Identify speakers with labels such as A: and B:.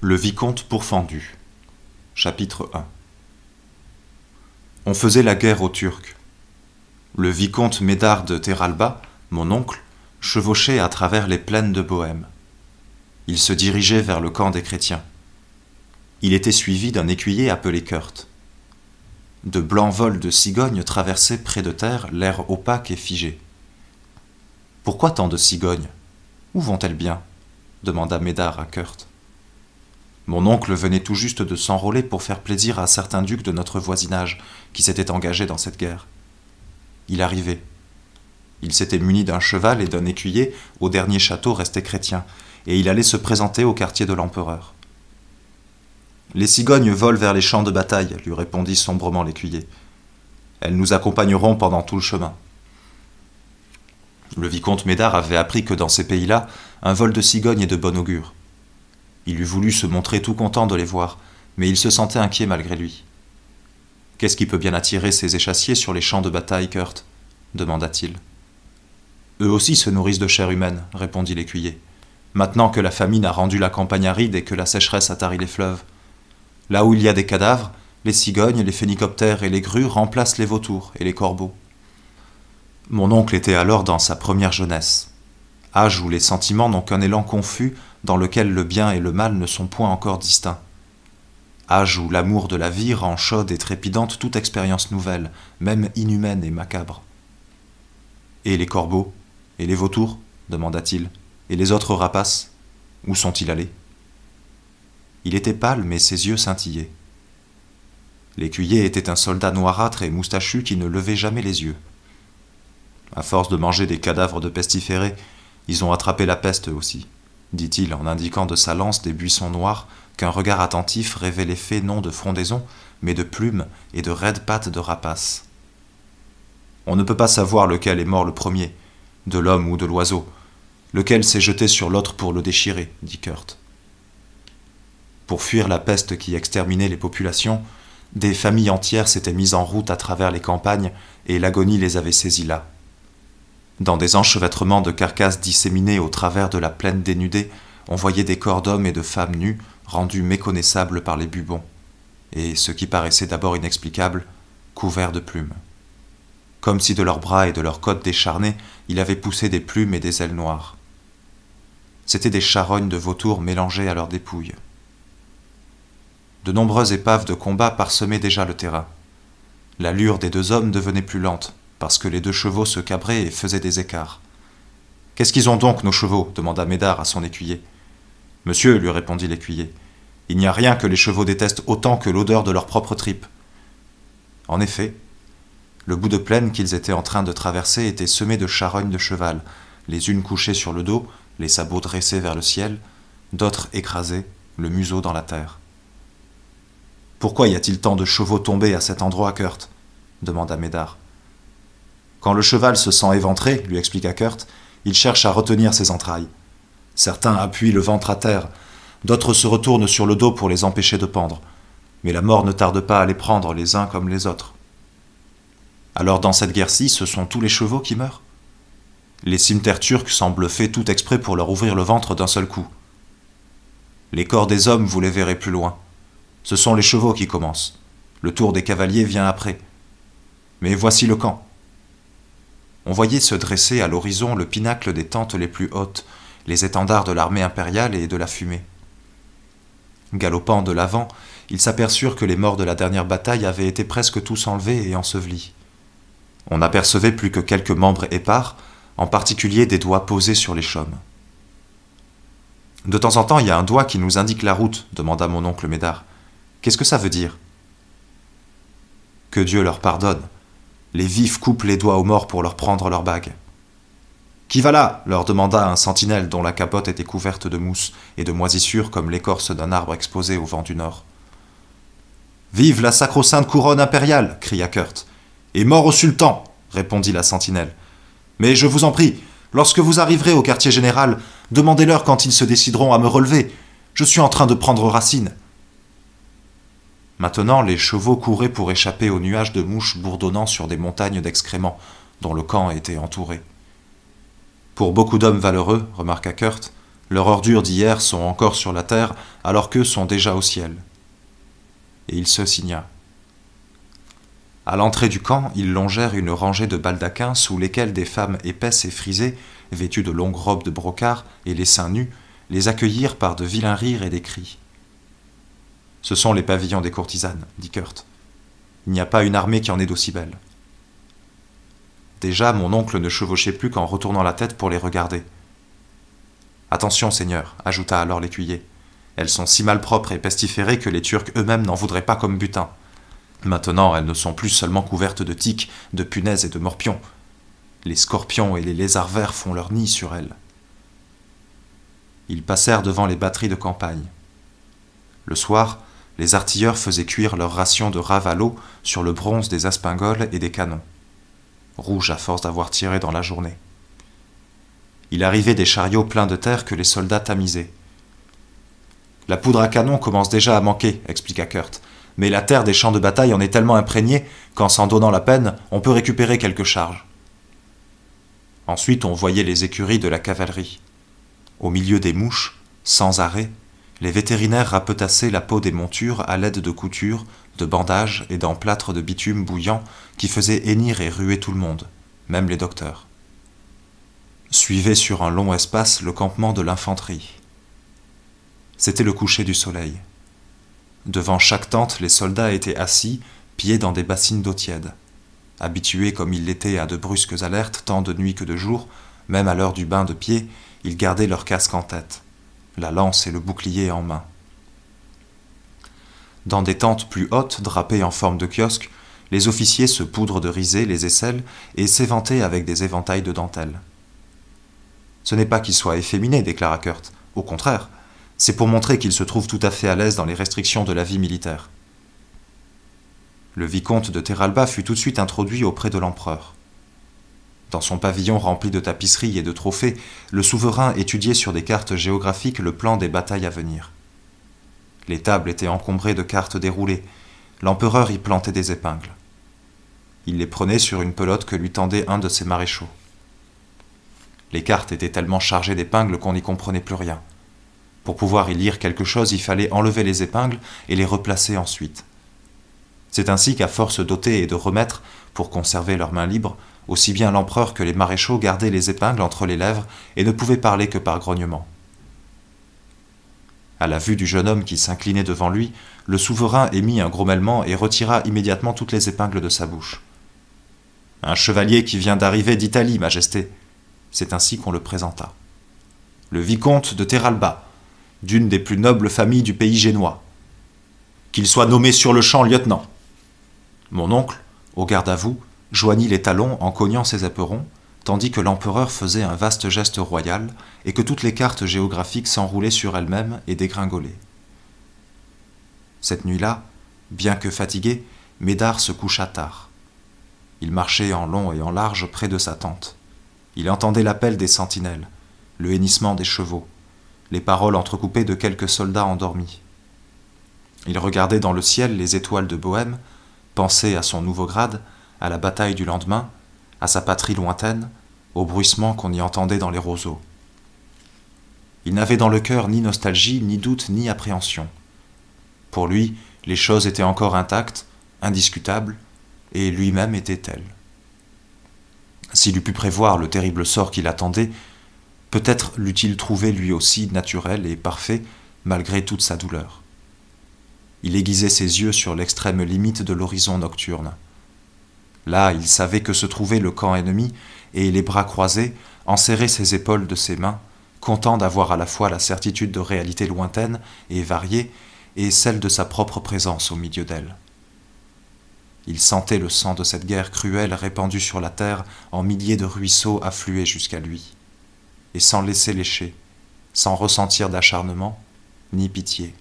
A: Le vicomte pourfendu. Chapitre 1 On faisait la guerre aux Turcs. Le vicomte Médard de Teralba, mon oncle, chevauchait à travers les plaines de Bohême. Il se dirigeait vers le camp des chrétiens. Il était suivi d'un écuyer appelé Kurt. De blancs vols de cigognes traversaient près de terre l'air opaque et figé. Pourquoi tant de cigognes Où vont-elles bien demanda Médard à Kurt. Mon oncle venait tout juste de s'enrôler pour faire plaisir à certains ducs de notre voisinage qui s'étaient engagés dans cette guerre. Il arrivait. Il s'était muni d'un cheval et d'un écuyer au dernier château resté chrétien, et il allait se présenter au quartier de l'empereur. Les cigognes volent vers les champs de bataille, lui répondit sombrement l'écuyer. Elles nous accompagneront pendant tout le chemin. Le vicomte Médard avait appris que dans ces pays-là, un vol de cigognes est de bon augure. Il eût voulu se montrer tout content de les voir, mais il se sentait inquiet malgré lui. Qu'est-ce qui peut bien attirer ces échassiers sur les champs de bataille, Kurt demanda-t-il. Eux aussi se nourrissent de chair humaine, répondit l'écuyer. Maintenant que la famine a rendu la campagne aride et que la sécheresse a tari les fleuves. Là où il y a des cadavres, les cigognes, les phénicoptères et les grues remplacent les vautours et les corbeaux. Mon oncle était alors dans sa première jeunesse, âge où les sentiments n'ont qu'un élan confus dans lequel le bien et le mal ne sont point encore distincts. Âge où l'amour de la vie rend chaude et trépidante toute expérience nouvelle, même inhumaine et macabre. Et les corbeaux Et les vautours demanda-t-il. Et les autres rapaces Où sont-ils allés Il était pâle, mais ses yeux scintillaient. L'écuyer était un soldat noirâtre et moustachu qui ne levait jamais les yeux. À force de manger des cadavres de pestiférés, ils ont attrapé la peste aussi dit-il en indiquant de sa lance des buissons noirs qu'un regard attentif révélait faits non de frondaisons mais de plumes et de raides pattes de rapaces. On ne peut pas savoir lequel est mort le premier, de l'homme ou de l'oiseau, lequel s'est jeté sur l'autre pour le déchirer, dit Kurt. Pour fuir la peste qui exterminait les populations, des familles entières s'étaient mises en route à travers les campagnes et l'agonie les avait saisies là. Dans des enchevêtrements de carcasses disséminées au travers de la plaine dénudée, on voyait des corps d'hommes et de femmes nus, rendus méconnaissables par les bubons, et ce qui paraissait d'abord inexplicable, couverts de plumes. Comme si de leurs bras et de leurs côtes décharnées, il avait poussé des plumes et des ailes noires. C'étaient des charognes de vautours mélangées à leurs dépouilles. De nombreuses épaves de combat parsemaient déjà le terrain. L'allure des deux hommes devenait plus lente, parce que les deux chevaux se cabraient et faisaient des écarts. Qu'est-ce qu'ils ont donc, nos chevaux demanda Médard à son écuyer. Monsieur, lui répondit l'écuyer, il n'y a rien que les chevaux détestent autant que l'odeur de leur propre tripes. En effet, le bout de plaine qu'ils étaient en train de traverser était semé de charognes de cheval, les unes couchées sur le dos, les sabots dressés vers le ciel, d'autres écrasées, le museau dans la terre. Pourquoi y a-t-il tant de chevaux tombés à cet endroit, Kurt demanda Médard. Quand le cheval se sent éventré, lui expliqua Kurt, il cherche à retenir ses entrailles. Certains appuient le ventre à terre, d'autres se retournent sur le dos pour les empêcher de pendre. Mais la mort ne tarde pas à les prendre les uns comme les autres. Alors dans cette guerre-ci, ce sont tous les chevaux qui meurent Les cimetières turcs semblent faits tout exprès pour leur ouvrir le ventre d'un seul coup. Les corps des hommes, vous les verrez plus loin. Ce sont les chevaux qui commencent. Le tour des cavaliers vient après. Mais voici le camp on voyait se dresser à l'horizon le pinacle des tentes les plus hautes, les étendards de l'armée impériale et de la fumée. Galopant de l'avant, ils s'aperçurent que les morts de la dernière bataille avaient été presque tous enlevés et ensevelis. On n'apercevait plus que quelques membres épars, en particulier des doigts posés sur les chaumes. De temps en temps, il y a un doigt qui nous indique la route, demanda mon oncle Médard. Qu'est-ce que ça veut dire Que Dieu leur pardonne, les vifs coupent les doigts aux morts pour leur prendre leurs bagues. Qui va là leur demanda un sentinelle dont la capote était couverte de mousse et de moisissures comme l'écorce d'un arbre exposé au vent du nord. Vive la sacro-sainte couronne impériale cria Kurt. Et mort au sultan répondit la sentinelle. Mais je vous en prie, lorsque vous arriverez au quartier général, demandez-leur quand ils se décideront à me relever. Je suis en train de prendre racine. Maintenant, les chevaux couraient pour échapper aux nuages de mouches bourdonnant sur des montagnes d'excréments dont le camp était entouré. Pour beaucoup d'hommes valeureux, remarqua Kurt, leurs ordures d'hier sont encore sur la terre alors qu'eux sont déjà au ciel. Et il se signa. À l'entrée du camp, ils longèrent une rangée de baldaquins sous lesquels des femmes épaisses et frisées, vêtues de longues robes de brocart et les seins nus, les accueillirent par de vilains rires et des cris. Ce sont les pavillons des courtisanes, dit Kurt. Il n'y a pas une armée qui en ait d'aussi belle. Déjà, mon oncle ne chevauchait plus qu'en retournant la tête pour les regarder. Attention, seigneur, ajouta alors l'écuyer. Elles sont si malpropres et pestiférées que les Turcs eux-mêmes n'en voudraient pas comme butin. Maintenant, elles ne sont plus seulement couvertes de tiques, de punaises et de morpions. Les scorpions et les lézards verts font leur nid sur elles. Ils passèrent devant les batteries de campagne. Le soir, les artilleurs faisaient cuire leurs ration de l'eau sur le bronze des aspingoles et des canons, rouges à force d'avoir tiré dans la journée. Il arrivait des chariots pleins de terre que les soldats tamisaient. La poudre à canon commence déjà à manquer, expliqua Kurt, mais la terre des champs de bataille en est tellement imprégnée qu'en s'en donnant la peine, on peut récupérer quelques charges. Ensuite, on voyait les écuries de la cavalerie. Au milieu des mouches, sans arrêt, les vétérinaires rapetassaient la peau des montures à l'aide de coutures, de bandages et d'emplâtres de bitume bouillant qui faisaient hennir et ruer tout le monde, même les docteurs. Suivait sur un long espace le campement de l'infanterie. C'était le coucher du soleil. Devant chaque tente, les soldats étaient assis, pieds dans des bassines d'eau tiède. Habitués comme ils l'étaient à de brusques alertes, tant de nuit que de jour, même à l'heure du bain de pied, ils gardaient leur casque en tête la lance et le bouclier en main. Dans des tentes plus hautes, drapées en forme de kiosque, les officiers se poudrent de risées les aisselles et s'éventaient avec des éventails de dentelle. Ce n'est pas qu'ils soit efféminé, » déclara Kurt. Au contraire, c'est pour montrer qu'il se trouve tout à fait à l'aise dans les restrictions de la vie militaire. Le vicomte de Terralba fut tout de suite introduit auprès de l'empereur. Dans son pavillon rempli de tapisseries et de trophées, le souverain étudiait sur des cartes géographiques le plan des batailles à venir. Les tables étaient encombrées de cartes déroulées. L'empereur y plantait des épingles. Il les prenait sur une pelote que lui tendait un de ses maréchaux. Les cartes étaient tellement chargées d'épingles qu'on n'y comprenait plus rien. Pour pouvoir y lire quelque chose, il fallait enlever les épingles et les replacer ensuite. C'est ainsi qu'à force d'ôter et de remettre, pour conserver leurs mains libres, aussi bien l'empereur que les maréchaux gardaient les épingles entre les lèvres et ne pouvaient parler que par grognement. À la vue du jeune homme qui s'inclinait devant lui, le souverain émit un grommellement et retira immédiatement toutes les épingles de sa bouche. Un chevalier qui vient d'arriver d'Italie, Majesté. C'est ainsi qu'on le présenta. Le vicomte de Terralba, d'une des plus nobles familles du pays génois. Qu'il soit nommé sur le champ lieutenant. Mon oncle, au garde à vous, joignit les talons en cognant ses éperons, tandis que l'empereur faisait un vaste geste royal et que toutes les cartes géographiques s'enroulaient sur elles-mêmes et dégringolaient. Cette nuit-là, bien que fatigué, Médard se coucha tard. Il marchait en long et en large près de sa tente. Il entendait l'appel des sentinelles, le hennissement des chevaux, les paroles entrecoupées de quelques soldats endormis. Il regardait dans le ciel les étoiles de Bohême, pensait à son nouveau grade, à la bataille du lendemain, à sa patrie lointaine, au bruissement qu'on y entendait dans les roseaux. Il n'avait dans le cœur ni nostalgie, ni doute, ni appréhension. Pour lui, les choses étaient encore intactes, indiscutables, et lui-même était tel. S'il eût pu prévoir le terrible sort qui l'attendait, peut-être l'eût-il trouvé lui aussi naturel et parfait malgré toute sa douleur. Il aiguisait ses yeux sur l'extrême limite de l'horizon nocturne. Là, il savait que se trouvait le camp ennemi, et les bras croisés, enserrait ses épaules de ses mains, content d'avoir à la fois la certitude de réalités lointaines et variées, et celle de sa propre présence au milieu d'elle. Il sentait le sang de cette guerre cruelle répandue sur la terre en milliers de ruisseaux affluer jusqu'à lui, et sans laisser lécher, sans ressentir d'acharnement ni pitié.